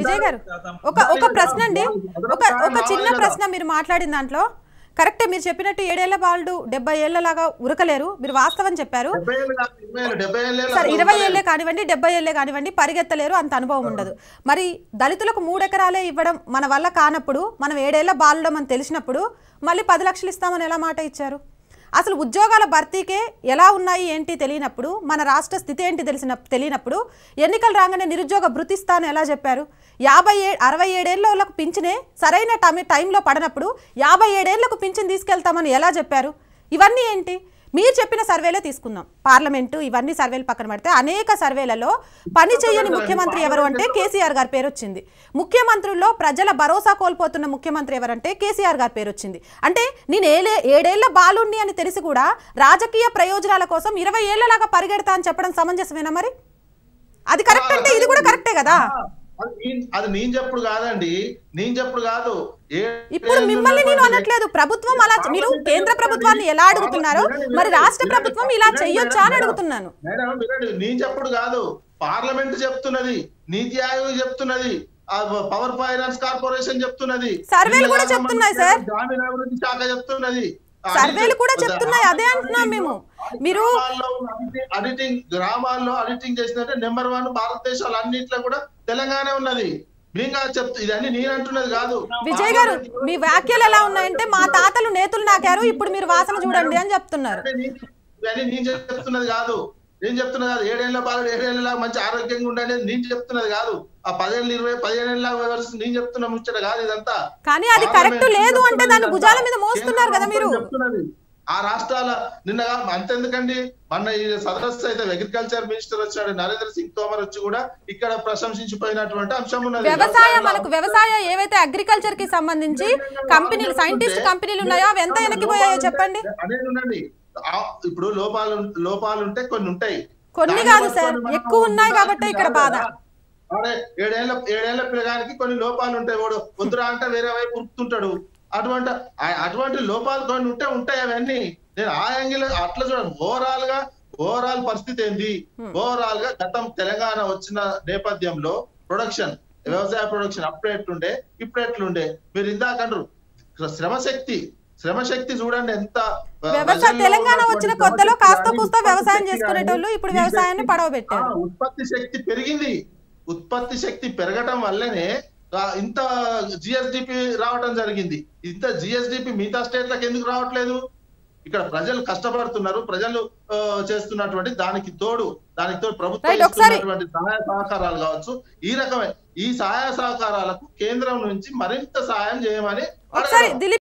విజయ్ గారు ఒక ఒక ప్రశ్న అండి ఒక ఒక చిన్న ప్రశ్న మీరు మాట్లాడిన దాంట్లో కరెక్టే మీరు చెప్పినట్టు ఏడేళ్ల బాలుడు డెబ్బై ఏళ్ల లాగా ఉరకలేరు మీరు వాస్తవం చెప్పారు సరే ఇరవై ఏళ్ళే కానివ్వండి డెబ్బై ఏళ్ళే కానివ్వండి పరిగెత్తలేరు అంత అనుభవం ఉండదు మరి దళితులకు మూడెకరాలే ఇవ్వడం మన వల్ల కానప్పుడు మనం ఏడేళ్ల బాలుడమని అని తెలిసినప్పుడు మళ్ళీ పది లక్షలు ఇస్తామని ఎలా మాట ఇచ్చారు అసలు ఉద్యోగాల భర్తీకే ఎలా ఉన్నాయి ఏంటి తెలియనప్పుడు మన రాష్ట్ర స్థితి ఏంటి తెలిసిన తెలియనప్పుడు ఎన్నికలు రాగానే నిరుద్యోగ భృతిస్తాను ఎలా చెప్పారు యాభై ఏ అరవై ఏడేళ్ళకు పింఛనే సరైన టైం టైంలో పడనప్పుడు యాభై ఏడేళ్లకు పింఛన్ తీసుకెళ్తామని ఎలా చెప్పారు ఇవన్నీ ఏంటి మీరు చెప్పిన సర్వేలే తీసుకుందాం పార్లమెంటు ఇవన్నీ సర్వేలు పక్కన పెడితే అనేక సర్వేలలో పని చేయని ముఖ్యమంత్రి ఎవరు అంటే కేసీఆర్ గారి పేరు వచ్చింది ముఖ్యమంత్రుల్లో ప్రజల భరోసా కోల్పోతున్న ముఖ్యమంత్రి ఎవరంటే కేసీఆర్ గారి పేరు వచ్చింది అంటే నేను ఏలే ఏడేళ్ల బాలుణ్ణి అని తెలిసి కూడా రాజకీయ ప్రయోజనాల కోసం ఇరవై ఏళ్లలాగా పరిగెడతా అని చెప్పడం సమంజసమేనా మరి అది కరెక్ట్ అంటే ఇది కూడా కరెక్టే కదా అది నేను చెప్పుడు కాదండి నేను చెప్పుడు కాదు ఇప్పుడు మిమ్మల్ని నేను అనట్లేదు ప్రభుత్వం అలా మీరు కేంద్ర ప్రభుత్వాన్ని ఎలా అడుగుతున్నారో మరి రాష్ట్ర ప్రభుత్వం ఇలా చెయ్యొచ్చా అని అడుగుతున్నాను నేను చెప్పుడు కాదు పార్లమెంట్ చెప్తున్నది నీతి ఆయోగ్ చెప్తున్నది పవర్ ఫైనాన్స్ కార్పొరేషన్ చెప్తున్నది సర్వేలు కూడా చెప్తున్నాయి సార్ గ్రామీణాభివృద్ధి శాఖ చెప్తున్నది సర్వేలు కూడా చెప్తున్నాయి అదే అంటున్నాం మేము మీరు అడిటింగ్ గ్రామాల్లో అడిటింగ్ చేసినట్టే నెంబర్ వన్ భారతదేశాలు అన్నింటిలో కూడా తెలంగాణ ఉన్నది విజయ్ గారు మీ వ్యాఖ్యలు ఎలా ఉన్నాయంటే మా తాతలు నేతలు నాకారు ఇప్పుడు మీరు వాసన చూడండి అని చెప్తున్నారు నేను చెప్తున్నది కాదు నేను చెప్తున్నా కాదు ఏడేళ్ళ బాగా ఏడేళ్ళ మంచి ఆరోగ్యంగా ఉండాలి నేను చెప్తున్నది కాదు ఆ పదేళ్ళు ఇరవై పదిహేను వివరిస్తుంది నేను చెప్తున్నా ముచ్చట కాదు ఇదంతా కానీ అది కరెక్ట్ లేదు అంటే దాన్ని భుజాల మీద మోస్తున్నారు కదా మీరు ఆ రాష్ట్రాల నిన్న అంతెందుకండి మన ఈ సదస్సు అయితే అగ్రికల్చర్ మినిస్టర్ వచ్చాడు నరేంద్ర సింగ్ తోమర్ వచ్చి కూడా ఇక్కడ ప్రశంసించిపోయినటువంటి అంశం ఉన్నది వ్యవసాయ మనకు వ్యవసాయ ఏవైతే అగ్రికల్చర్ కి సంబంధించి కంపెనీలు సైంటిస్ట్ కంపెనీలు ఉన్నాయో ఎంత వెనక్కి పోయాయో చెప్పండి ఉండండి ఇప్పుడు లోపాలు లోపాలు ఉంటే కొన్ని ఉంటాయి కొన్ని కాదు సార్ ఎక్కువ ఉన్నాయి కాబట్టి ఇక్కడ బాధ ఏడేళ్ల ఏడేళ్ల పిల్లగానికి కొన్ని లోపాలు ఉంటాయి వాడు వద్దురా అంటే వేరే వైపు ఉరుకుతుంటాడు అటువంటి అటువంటి లోపాలు కొన్ని ఉంటే ఉంటాయి అవన్నీ నేను ఆ యాంగిల్ అట్లా చూడండి ఓవరాల్ గా ఓవరాల్ పరిస్థితి ఏంది ఓవరాల్ గా గతం తెలంగాణ వచ్చిన నేపథ్యంలో ప్రొడక్షన్ వ్యవసాయ ప్రొడక్షన్ అప్పుడు ఎట్లుండే ఇప్పుడు ఎట్లుండే మీరు ఇందాకంటారు శ్రమశక్తి శ్రమశక్తి చూడండి ఎంత తెలంగాణ వచ్చిన కొత్తలో కాస్త కూస్త వ్యవసాయం చేసుకునేటోళ్ళు ఇప్పుడు వ్యవసాయాన్ని పడవబెట్టారు ఉత్పత్తి శక్తి పెరిగింది ఉత్పత్తి శక్తి పెరగటం వల్లనే ఇంత జిఎస్డిపి రావడం జరిగింది ఇంత జిఎస్డిపి మిగతా స్టేట్లకు ఎందుకు రావట్లేదు ఇక్కడ ప్రజలు కష్టపడుతున్నారు ప్రజలు చేస్తున్నటువంటి దానికి తోడు దానికి తోడు ప్రభుత్వం ఇస్తున్నటువంటి సహాయ సహకారాలు కావచ్చు ఈ రకమైన ఈ సహాయ సహకారాలకు కేంద్రం నుంచి మరింత సహాయం చేయమని